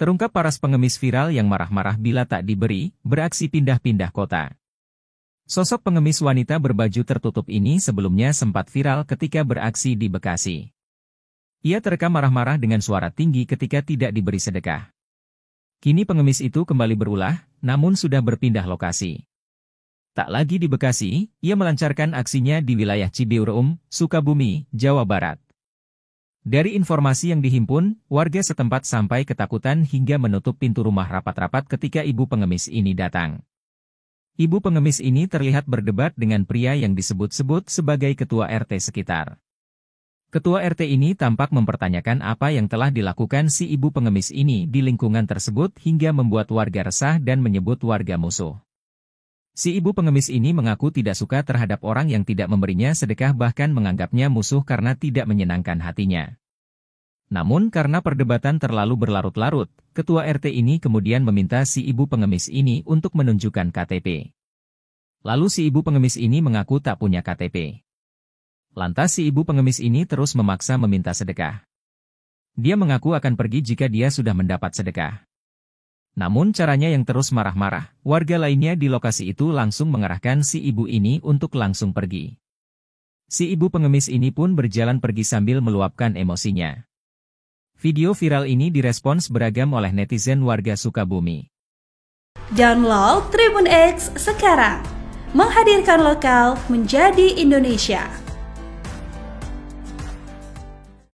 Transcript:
Terungkap paras pengemis viral yang marah-marah bila tak diberi, beraksi pindah-pindah kota. Sosok pengemis wanita berbaju tertutup ini sebelumnya sempat viral ketika beraksi di Bekasi. Ia terekam marah-marah dengan suara tinggi ketika tidak diberi sedekah. Kini pengemis itu kembali berulah, namun sudah berpindah lokasi. Tak lagi di Bekasi, ia melancarkan aksinya di wilayah Cibiurum, Sukabumi, Jawa Barat. Dari informasi yang dihimpun, warga setempat sampai ketakutan hingga menutup pintu rumah rapat-rapat ketika ibu pengemis ini datang. Ibu pengemis ini terlihat berdebat dengan pria yang disebut-sebut sebagai ketua RT sekitar. Ketua RT ini tampak mempertanyakan apa yang telah dilakukan si ibu pengemis ini di lingkungan tersebut hingga membuat warga resah dan menyebut warga musuh. Si ibu pengemis ini mengaku tidak suka terhadap orang yang tidak memberinya sedekah bahkan menganggapnya musuh karena tidak menyenangkan hatinya. Namun karena perdebatan terlalu berlarut-larut, ketua RT ini kemudian meminta si ibu pengemis ini untuk menunjukkan KTP. Lalu si ibu pengemis ini mengaku tak punya KTP. Lantas si ibu pengemis ini terus memaksa meminta sedekah. Dia mengaku akan pergi jika dia sudah mendapat sedekah. Namun caranya yang terus marah-marah, warga lainnya di lokasi itu langsung mengarahkan si ibu ini untuk langsung pergi. Si ibu pengemis ini pun berjalan pergi sambil meluapkan emosinya. Video viral ini direspons beragam oleh netizen warga Sukabumi. Download Tribun X sekarang, menghadirkan lokal menjadi Indonesia.